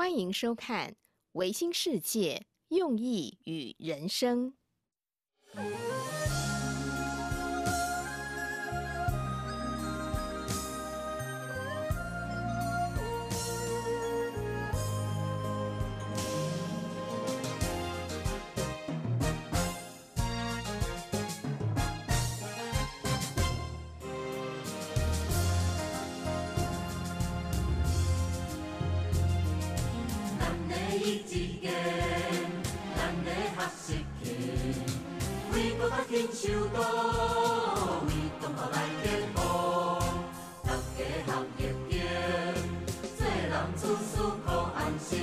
欢迎收看《维新世界：用意与人生》。把天修好，为东物来健康。大家好业强，做人处处可安心，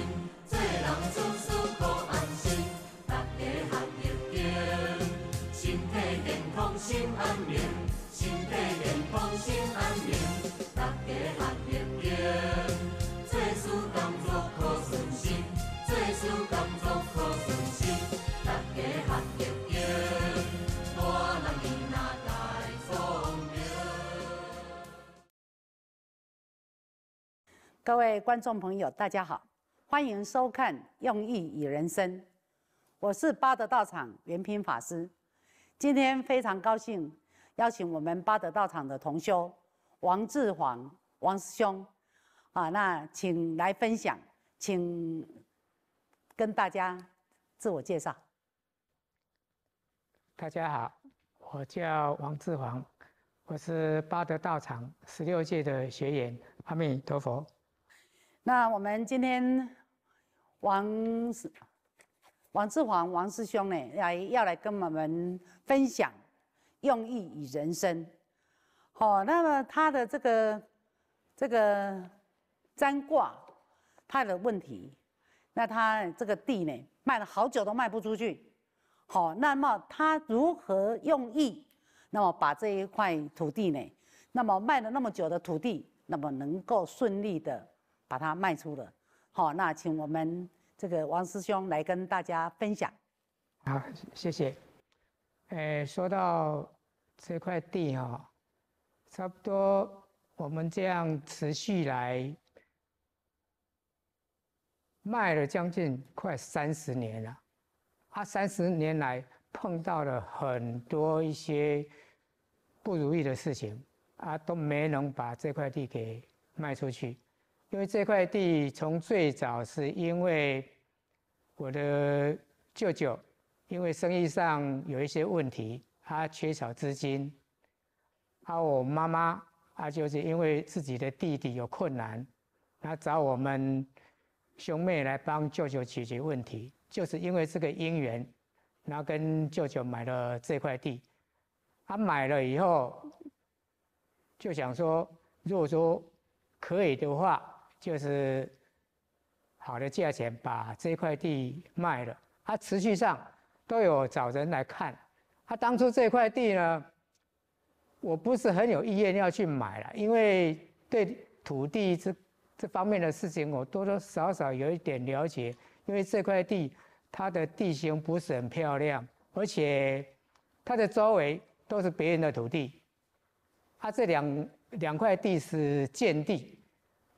做人处处可安心。大家好业强，身体健康心安宁，身体健康心安宁。大家好业强。各位观众朋友，大家好，欢迎收看《用意与人生》，我是八德道场元平法师。今天非常高兴邀请我们八德道场的同修王志煌王师兄，啊，那请来分享，请跟大家自我介绍。大家好，我叫王志煌，我是八德道场十六届的学员。阿弥陀佛。那我们今天王王志煌王师兄呢来要来跟我们分享用意与人生。好，那么他的这个这个占卦他的问题，那他这个地呢卖了好久都卖不出去。好，那么他如何用意，那么把这一块土地呢，那么卖了那么久的土地，那么能够顺利的。把它卖出了，好，那请我们这个王师兄来跟大家分享。好，谢谢。诶，说到这块地哦，差不多我们这样持续来卖了将近快三十年了。啊，三十年来碰到了很多一些不如意的事情啊，都没能把这块地给卖出去。因为这块地从最早是因为我的舅舅，因为生意上有一些问题，他缺少资金，啊，我妈妈啊，就是因为自己的弟弟有困难，他找我们兄妹来帮舅舅解决问题，就是因为这个因缘，然后跟舅舅买了这块地，他买了以后就想说，如果说可以的话。就是好的价钱把这块地卖了。他持续上都有找人来看。他当初这块地呢，我不是很有意愿要去买了，因为对土地这这方面的事情，我多多少少有一点了解。因为这块地，它的地形不是很漂亮，而且它的周围都是别人的土地。它这两两块地是建地。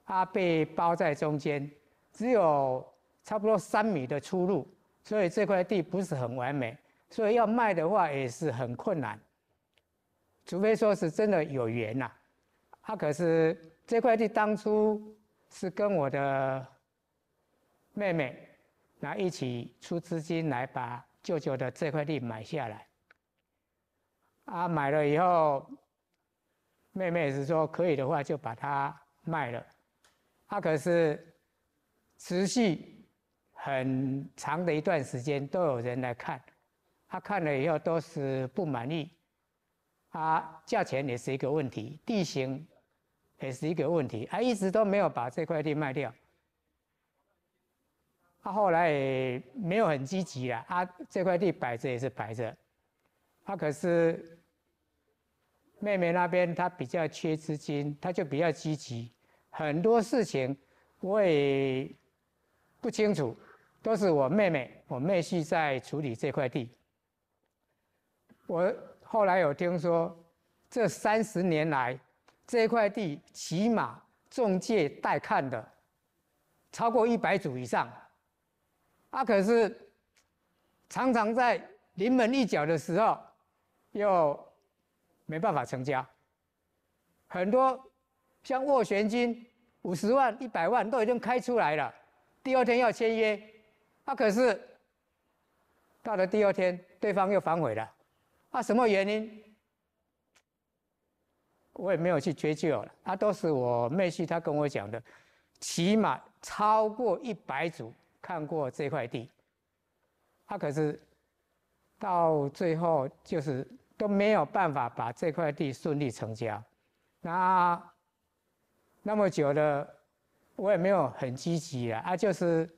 它被包在中间，只有差不多三米的出路，所以这块地不是很完美，所以要卖的话也是很困难，除非说是真的有缘呐。他可是这块地当初是跟我的妹妹，那一起出资金来把舅舅的这块地买下来。啊，买了以后，妹妹也是说可以的话就把它卖了。他可是持续很长的一段时间都有人来看，他看了以后都是不满意，啊，价钱也是一个问题，地形也是一个问题，他一直都没有把这块地卖掉。他后来也没有很积极了，啊，这块地摆着也是摆着，他可是妹妹那边她比较缺资金，她就比较积极。很多事情我也不清楚，都是我妹妹、我妹婿在处理这块地。我后来有听说，这三十年来这块地起码中介带看的超过一百组以上，啊，可是常常在临门一脚的时候又没办法成交，很多。将斡旋金五十万、一百万都已经开出来了，第二天要签约，他可是到了第二天，对方又反悔了。啊，什么原因？我也没有去追究了。他都是我妹婿，他跟我讲的，起码超过一百组看过这块地，他可是到最后就是都没有办法把这块地顺利成交。那。那么久了，我也没有很积极啊，啊，就是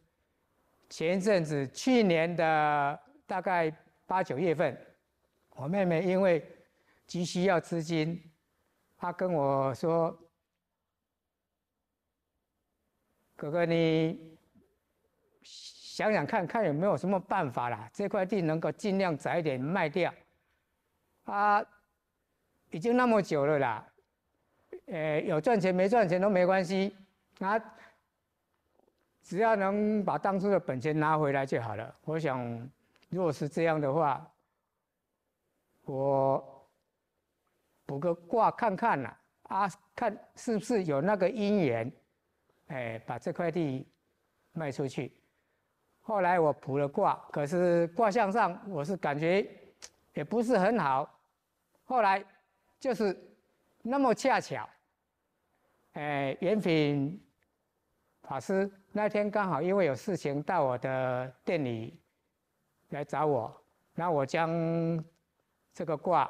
前一阵子，去年的大概八九月份，我妹妹因为急需要资金，她跟我说：“哥哥，你想想看看有没有什么办法啦？这块地能够尽量早一点卖掉。”啊，已经那么久了啦。哎，有赚钱没赚钱都没关系，那只要能把当初的本钱拿回来就好了。我想，如果是这样的话，我卜个卦看看呐，啊，看是不是有那个姻缘，哎，把这块地卖出去。后来我卜了卦，可是卦象上我是感觉也不是很好。后来就是那么恰巧。哎，元品法师那天刚好因为有事情到我的店里来找我，那我将这个卦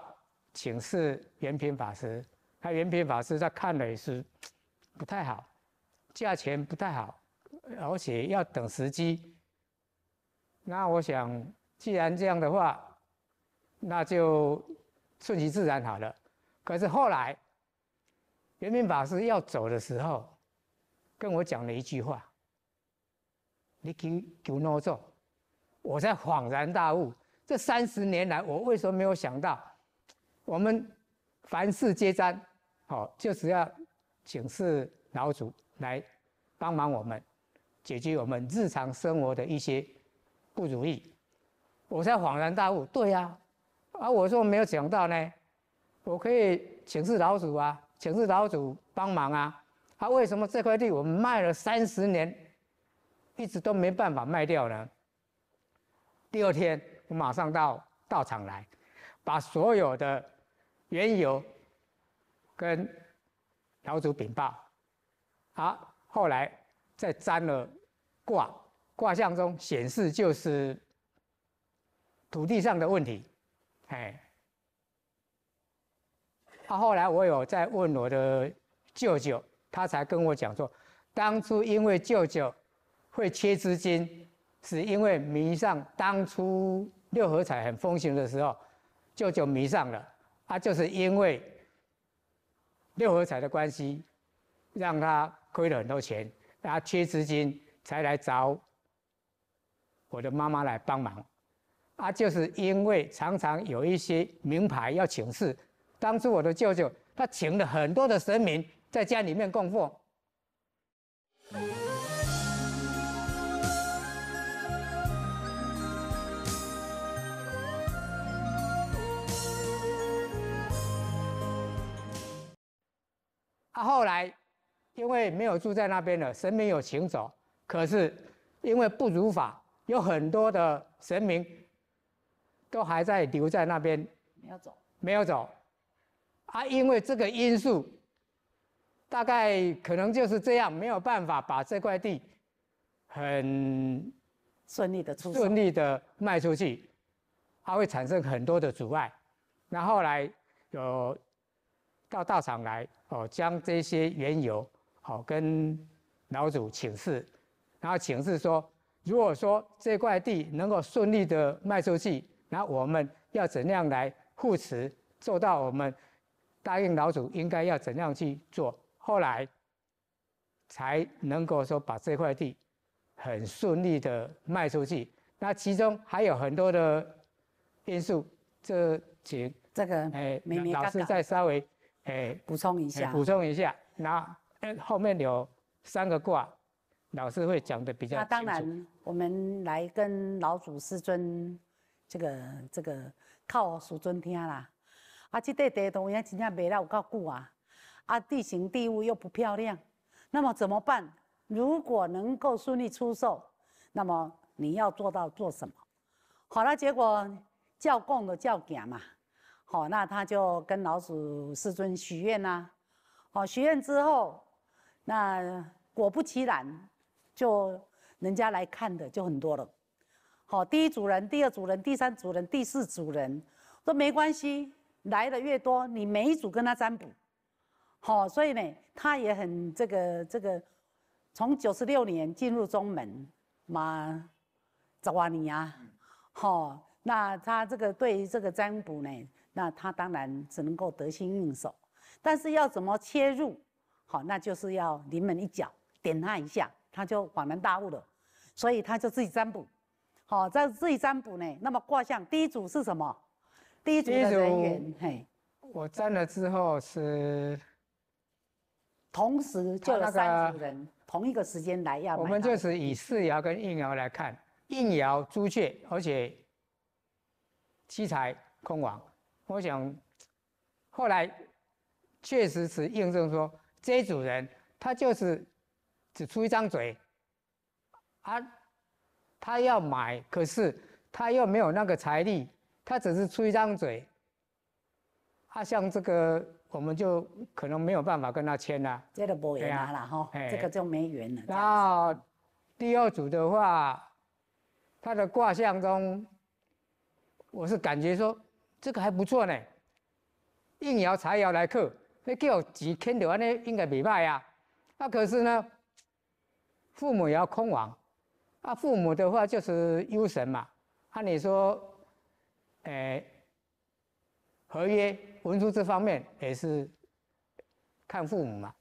请示元品法师，他元品法师在看了也是不太好，价钱不太好，而且要等时机。那我想，既然这样的话，那就顺其自然好了。可是后来。圆明法师要走的时候，跟我讲了一句话：“你给给我做。”我才恍然大悟。这三十年来，我为什么没有想到，我们凡事皆沾，好，就是要请示老祖来帮忙我们解决我们日常生活的一些不如意。我才恍然大悟，对呀，而我说没有想到呢，我可以请示老祖啊。请示老祖帮忙啊！他为什么这块地我卖了三十年，一直都没办法卖掉呢？第二天我马上到道场来，把所有的缘由跟老祖禀报。好，后来再占了卦，卦象中显示就是土地上的问题。哎。啊，后来我有在问我的舅舅，他才跟我讲说，当初因为舅舅会缺资金，是因为迷上当初六合彩很风行的时候，舅舅迷上了，啊，就是因为六合彩的关系，让他亏了很多钱，他缺资金才来找我的妈妈来帮忙，啊，就是因为常常有一些名牌要请示。当初我的舅舅，他请了很多的神明在家里面供奉。他后来因为没有住在那边了，神明有请走，可是因为不如法，有很多的神明都还在留在那边。没有走？没有走。啊，因为这个因素，大概可能就是这样，没有办法把这块地很顺利的出顺利的卖出去，它会产生很多的阻碍。然后来有到大厂来哦，将这些缘由好跟老祖请示，然后请示说，如果说这块地能够顺利的卖出去，那我们要怎样来护持做到我们。答应老祖应该要怎样去做，后来才能够说把这块地很顺利的卖出去。那其中还有很多的因素，这请这个哎老师再稍微哎补充一下。补充一下，那后面有三个卦，老师会讲的比较。那当然，我们来跟老祖师尊这个这个靠数尊听啦。啊，这块地当然真正卖了有够久啊，啊，地形地物又不漂亮，那么怎么办？如果能够顺利出售，那么你要做到做什么？好了，结果叫供的叫行嘛，好，那他就跟老祖师尊许愿呐，好，许愿之后，那果不其然，就人家来看的就很多了，好，第一组人，第二组人，第三组人，第四组人，说没关系。来的越多，你每一组跟他占卜，好，所以呢，他也很这个这个。从九十六年进入中门，嘛，找啊你啊，好，那他这个对于这个占卜呢，那他当然只能够得心应手，但是要怎么切入，好，那就是要临门一脚，点他一下，他就恍然大悟了，所以他就自己占卜，好，在自己占卜呢，那么卦象第一组是什么？第一组的人员，嘿，我站了之后是，同时就三组人同一个时间来要我们就是以四爻跟应爻来看，应爻朱雀，而且七彩空王。我想后来确实是印证说，这一组人他就是只出一张嘴，啊，他要买，可是他又没有那个财力。他只是出一张嘴，他像这个，我们就可能没有办法跟他签啦。这个无缘了哈，这个就没缘了。然后第二组的话，他的卦象中，我是感觉说这个还不错呢。应爻财爻来克，那叫吉签的，呢，应该袂歹啊。那可是呢，父母也要空亡，啊，父母的话就是忧神嘛，啊，理说。哎，合约文书这方面也是看父母嘛。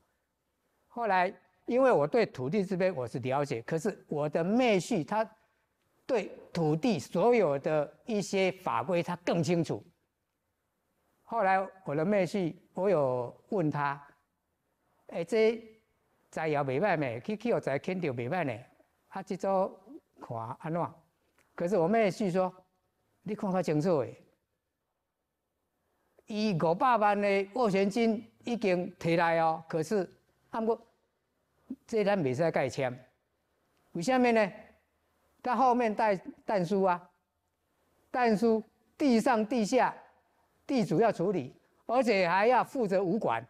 后来因为我对土地这边我是了解，可是我的妹婿他对土地所有的一些法规他更清楚。后来我的妹婿我有问他，哎，这在也没办没？去去在肯定没办白他、阿这周看安怎？可是我妹婿说。你看较清楚诶，伊五百万诶斡旋金已经提来哦，可是，按过这单未使盖签，为虾米呢？他后面带蛋叔啊，蛋叔地上地下地主要处理，而且还要负责武馆，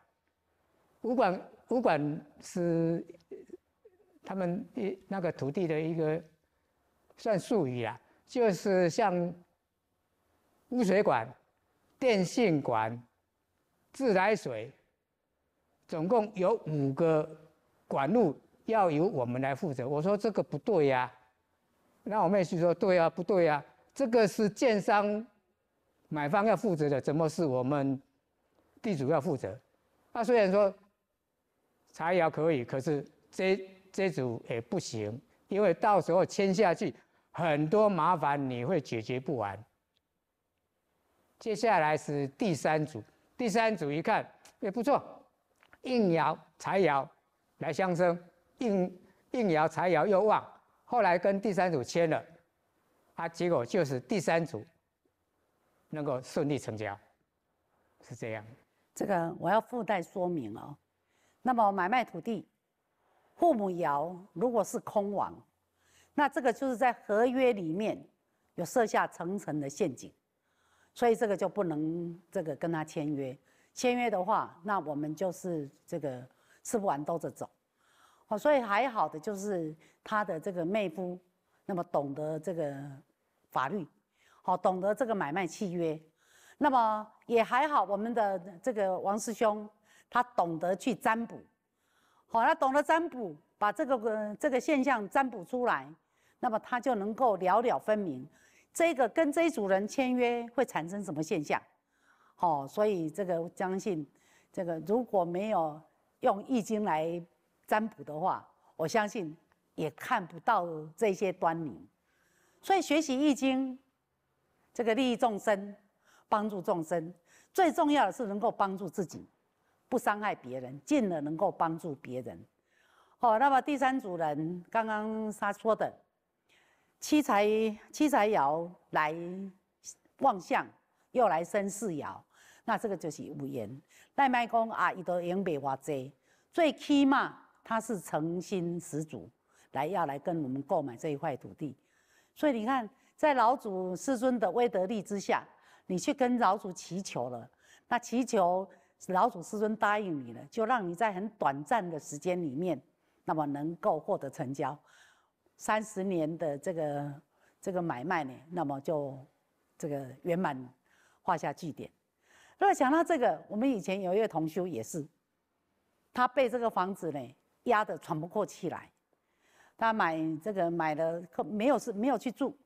武馆武馆是他们一那个土地的一个算术语啊，就是像。污水管、电信管、自来水，总共有五个管路要由我们来负责。我说这个不对呀，那我妹婿说对呀，不对呀，这个是建商买方要负责的，怎么是我们地主要负责？那虽然说柴窑可以，可是这这组也不行，因为到时候签下去很多麻烦，你会解决不完。接下来是第三组，第三组一看也不错，应爻、财爻来相生，应应爻、财爻又旺，后来跟第三组签了，啊，结果就是第三组能够顺利成交，是这样。这个我要附带说明哦，那么买卖土地，父母窑如果是空亡，那这个就是在合约里面有设下层层的陷阱。所以这个就不能这个跟他签约，签约的话，那我们就是这个吃不完兜着走，哦，所以还好的就是他的这个妹夫那么懂得这个法律，好懂得这个买卖契约，那么也还好我们的这个王师兄他懂得去占卜，好他懂得占卜把这个这个现象占卜出来，那么他就能够了了分明。这个跟这一组人签约会产生什么现象？好，所以这个相信，这个如果没有用易经来占卜的话，我相信也看不到这些端倪。所以学习易经，这个利益众生、帮助众生，最重要的是能够帮助自己，不伤害别人，尽了能够帮助别人。好，那么第三组人刚刚他说的。七财七财爻来望相，又来生四爻，那这个就是五言赖麦公啊，伊都言白话者，最起码他是诚心十足，来要来跟我们购买这一块土地，所以你看，在老祖师尊的威德力之下，你去跟老祖祈求了，那祈求老祖师尊答应你了，就让你在很短暂的时间里面，那么能够获得成交。三十年的这个这个买卖呢，那么就这个圆满画下句点。如果想到这个，我们以前有一个同修也是，他被这个房子呢压得喘不过气来。他买这个买了，没有是没有去住，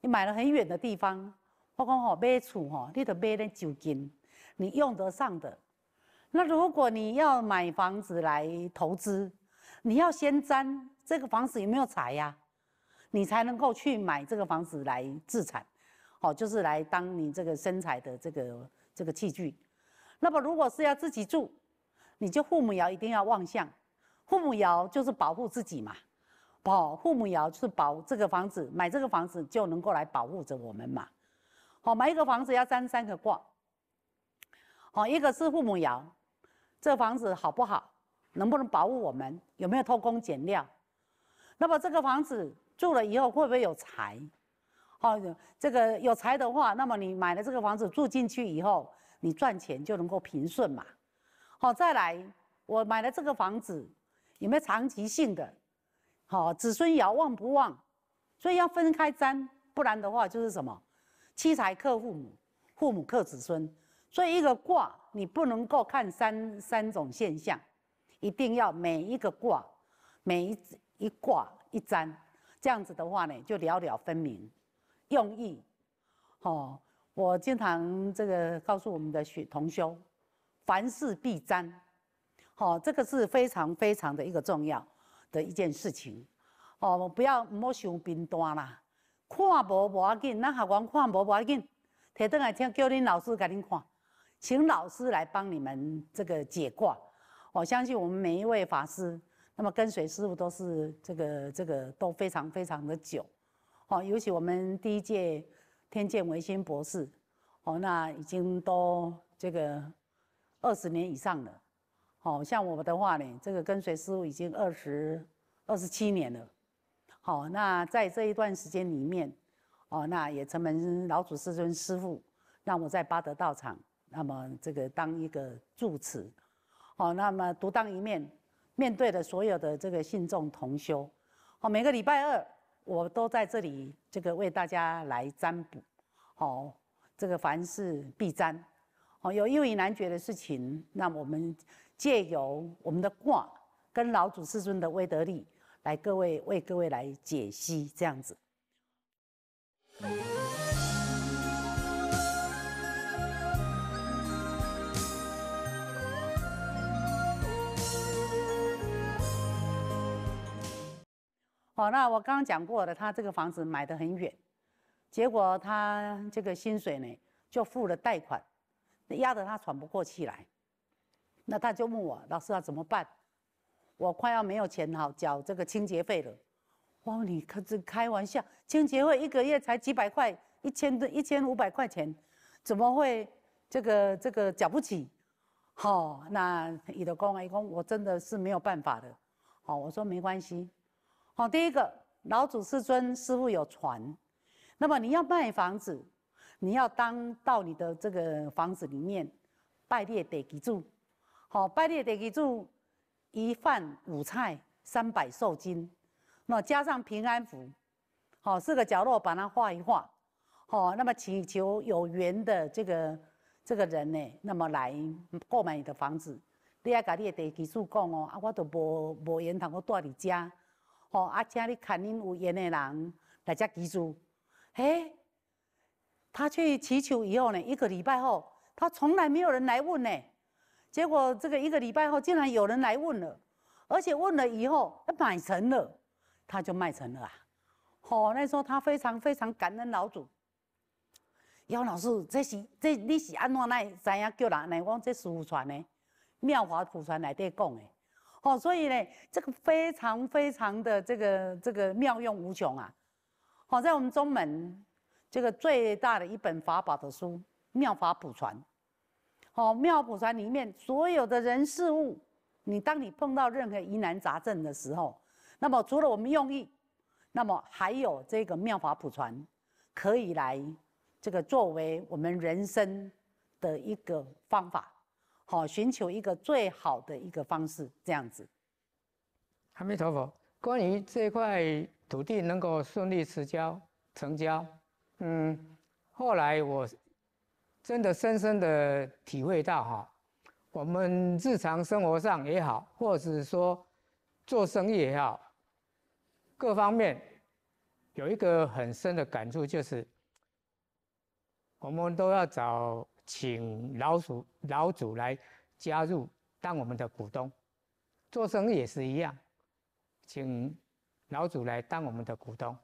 你买了很远的地方。包括吼买厝吼，你得买那酒精，你用得上的。那如果你要买房子来投资，你要先占这个房子有没有财呀？你才能够去买这个房子来置产，哦，就是来当你这个生财的这个这个器具。那么如果是要自己住，你就父母爻一定要旺相，父母爻就是保护自己嘛，保父母爻就是保这个房子，买这个房子就能够来保护着我们嘛。好，买一个房子要占三个卦，好，一个是父母爻，这房子好不好？能不能保护我们？有没有偷工减料？那么这个房子住了以后会不会有财？好，这个有财的话，那么你买了这个房子住进去以后，你赚钱就能够平顺嘛？好，再来，我买了这个房子有没有长期性的？好，子孙遥望不忘，所以要分开占，不然的话就是什么？七财克父母，父母克子孙，所以一个卦你不能够看三三种现象。一定要每一个卦，每一一卦一占，这样子的话呢，就了了分明。用意，哦，我经常这个告诉我们的学同修，凡事必占，好，这个是非常非常的一个重要的一件事情。哦，不要莫想兵单啦，看无无要紧，那学员看无无要紧，提灯来请叫恁老师给您看，请老师来帮你们这个解卦。我相信我们每一位法师，那么跟随师傅都是这个这个都非常非常的久，好，尤其我们第一届天剑维新博士，哦，那已经都这个二十年以上了，好，像我的话呢，这个跟随师傅已经二十二十七年了，好，那在这一段时间里面，哦，那也承蒙老祖师尊师傅让我在八德道场，那么这个当一个住持。好，那么独当一面，面对的所有的这个信众同修，好，每个礼拜二我都在这里，这个为大家来占卜，好，这个凡事必占，好，有一位男爵的事情，那我们借由我们的卦跟老祖师尊的威德力，来各位为各位来解析这样子。哦，那我刚刚讲过的，他这个房子买的很远，结果他这个薪水呢就付了贷款，压得他喘不过气来。那他就问我老师要怎么办？我快要没有钱好缴这个清洁费了。哇，你可这开玩笑，清洁费一个月才几百块，一千多一千五百块钱，怎么会这个这个缴不起？好，那你的安啊，公，我真的是没有办法的。好，我说没关系。好，第一个老祖师尊师傅有传，那么你要卖房子，你要当到你的这个房子里面拜列地基柱，好，拜列地基柱，一饭五菜三百寿金，那加上平安符，好，四个角落把它画一画，好，那么祈求有缘的这个这个人呢，那么来购买你的房子，你也甲你地基柱讲哦，啊，我都无无缘通我住你家。吼！啊，姐，你看定有缘的人来这居住。哎，他去祈求以后呢，一个礼拜后，他从来没有人来问呢。结果这个一个礼拜后，竟然有人来问了，而且问了以后，他买成了，他就卖成了啊！吼！那时候他非常非常感恩老祖。杨老师，这是这你是安怎来知影叫人来？我这傅传的《妙华祖传》来底讲的。哦，所以呢，这个非常非常的这个这个妙用无穷啊！好，在我们宗门，这个最大的一本法宝的书《妙法普传》。好，《妙法普传》里面所有的人事物，你当你碰到任何疑难杂症的时候，那么除了我们用意，那么还有这个《妙法普传》可以来这个作为我们人生的一个方法。好，寻求一个最好的一个方式，这样子。阿弥陀佛，关于这块土地能够顺利持交、成交，嗯，后来我真的深深的体会到哈，我们日常生活上也好，或者是说做生意也好，各方面有一个很深的感触，就是我们都要找。请老鼠老祖来加入当我们的股东，做生意也是一样，请老祖来当我们的股东，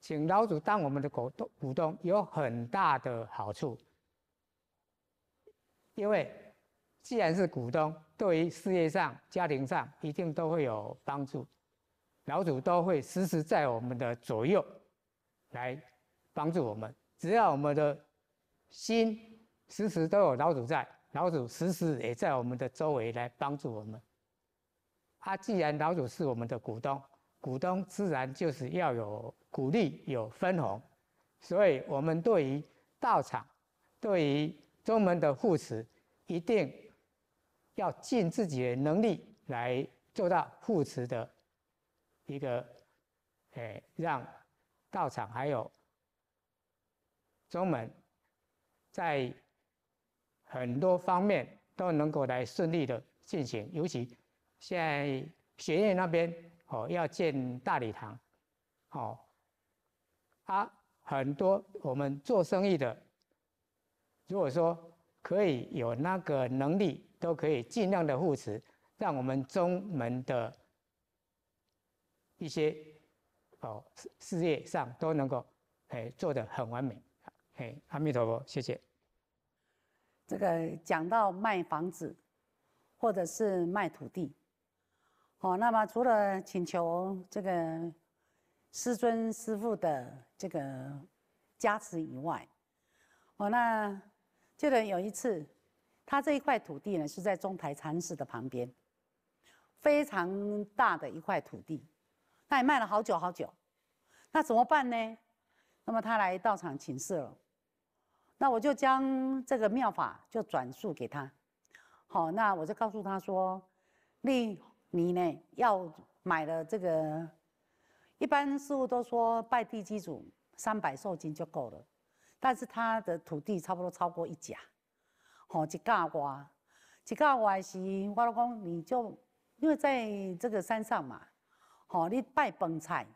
请老祖当我们的股东股东有很大的好处，因为既然是股东，对于事业上、家庭上一定都会有帮助，老祖都会时时在我们的左右来帮助我们，只要我们的。心时时都有老祖在，老祖时时也在我们的周围来帮助我们。他既然老祖是我们的股东，股东自然就是要有鼓励，有分红。所以，我们对于道场、对于宗门的扶持，一定要尽自己的能力来做到扶持的一个，诶，让道场还有宗门。在很多方面都能够来顺利的进行，尤其现在学院那边哦要建大礼堂，哦啊很多我们做生意的，如果说可以有那个能力，都可以尽量的扶持，让我们中门的一些哦事业上都能够哎做得很完美。嘿，阿弥陀佛，谢谢。这个讲到卖房子，或者是卖土地，哦，那么除了请求这个师尊师父的这个加持以外，哦，那记得有一次，他这一块土地呢是在中台禅寺的旁边，非常大的一块土地，他也卖了好久好久，那怎么办呢？那么他来到场请示了。那我就将这个妙法就转述给他，好，那我就告诉他说，你你呢要买了这个，一般师傅都说拜地基主三百寿金就够了，但是他的土地差不多超过一甲，好，一甲瓜，一甲瓜是我老公你就因为在这个山上嘛，好，你拜崩菜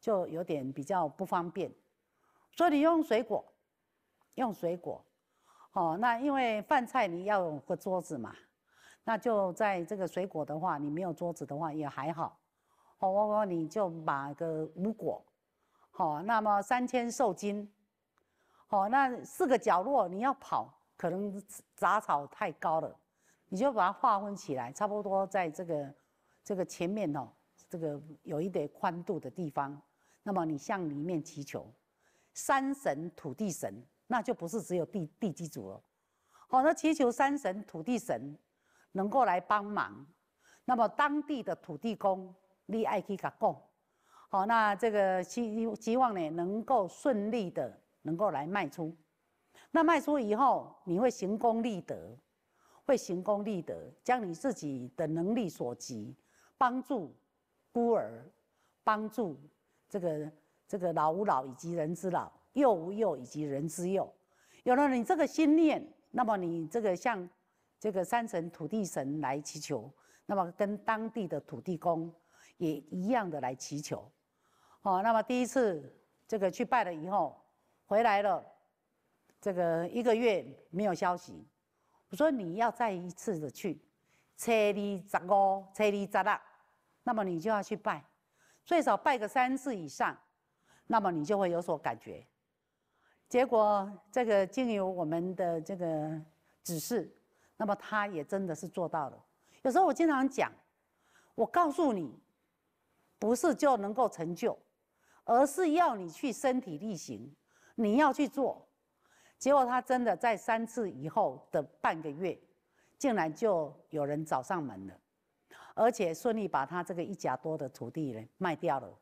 就有点比较不方便，所以你用水果。用水果，哦，那因为饭菜你要有个桌子嘛，那就在这个水果的话，你没有桌子的话也还好，哦，我你就买个五果，好，那么三千寿金，好，那四个角落你要跑，可能杂草太高了，你就把它划分起来，差不多在这个这个前面哦，这个有一点宽度的地方，那么你向里面祈求山神、土地神。那就不是只有地地基主了，好，那祈求山神、土地神能够来帮忙。那么当地的土地公、你爱基卡公，好，那这个希希望呢能够顺利的能够来卖出。那卖出以后，你会行功立德，会行功立德，将你自己的能力所及，帮助孤儿，帮助这个这个老吾老以及人之老。又无又以及人之又，有了你这个心念，那么你这个向这个山神、土地神来祈求，那么跟当地的土地公也一样的来祈求。好，那么第一次这个去拜了以后，回来了，这个一个月没有消息。我说你要再一次的去，车里杂欧，车里杂浪，那么你就要去拜，最少拜个三次以上，那么你就会有所感觉。结果，这个经由我们的这个指示，那么他也真的是做到了。有时候我经常讲，我告诉你，不是就能够成就，而是要你去身体力行，你要去做。结果他真的在三次以后的半个月，竟然就有人找上门了，而且顺利把他这个一甲多的土地呢卖掉了。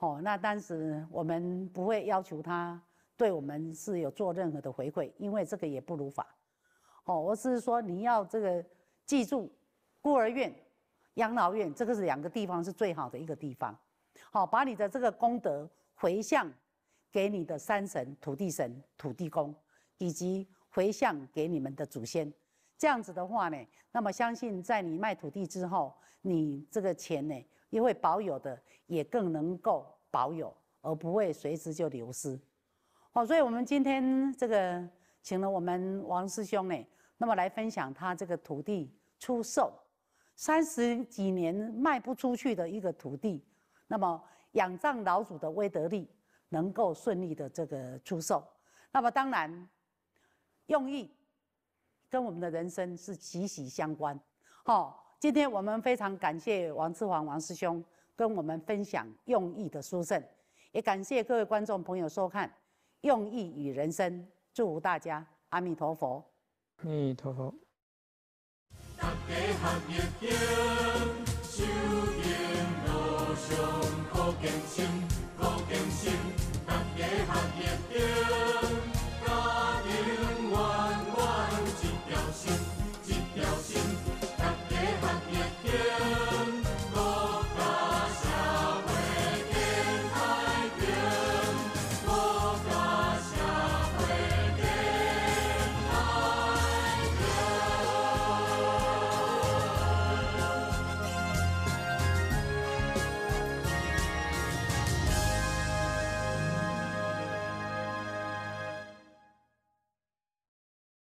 哦，那当时我们不会要求他。对我们是有做任何的回馈，因为这个也不如法，哦，我只是说你要这个记住，孤儿院、养老院这个是两个地方是最好的一个地方，好，把你的这个功德回向给你的山神、土地神、土地公，以及回向给你们的祖先，这样子的话呢，那么相信在你卖土地之后，你这个钱呢，也会保有的，也更能够保有，而不会随之就流失。好，所以我们今天这个请了我们王师兄呢，那么来分享他这个土地出售三十几年卖不出去的一个土地，那么仰仗老祖的威德力，能够顺利的这个出售。那么当然用意跟我们的人生是息息相关。好，今天我们非常感谢王志煌王师兄跟我们分享用意的书证，也感谢各位观众朋友收看。用意与人生，祝福大家阿弥陀佛，阿弥陀佛。